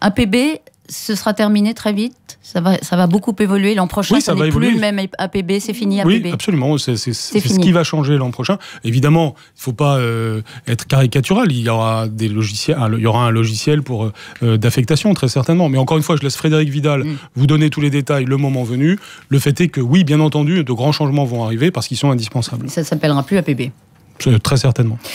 APB, ce sera terminé très vite ça va, ça va beaucoup évoluer l'an prochain. Oui, ça va évoluer. Plus le même APB, c'est fini APB. Oui, absolument. C'est ce qui va changer l'an prochain. Évidemment, il ne faut pas euh, être caricatural. Il y aura des logiciels, un, il y aura un logiciel pour euh, euh, d'affectation très certainement. Mais encore une fois, je laisse Frédéric Vidal mm. vous donner tous les détails le moment venu. Le fait est que oui, bien entendu, de grands changements vont arriver parce qu'ils sont indispensables. Ça s'appellera plus APB. Très certainement.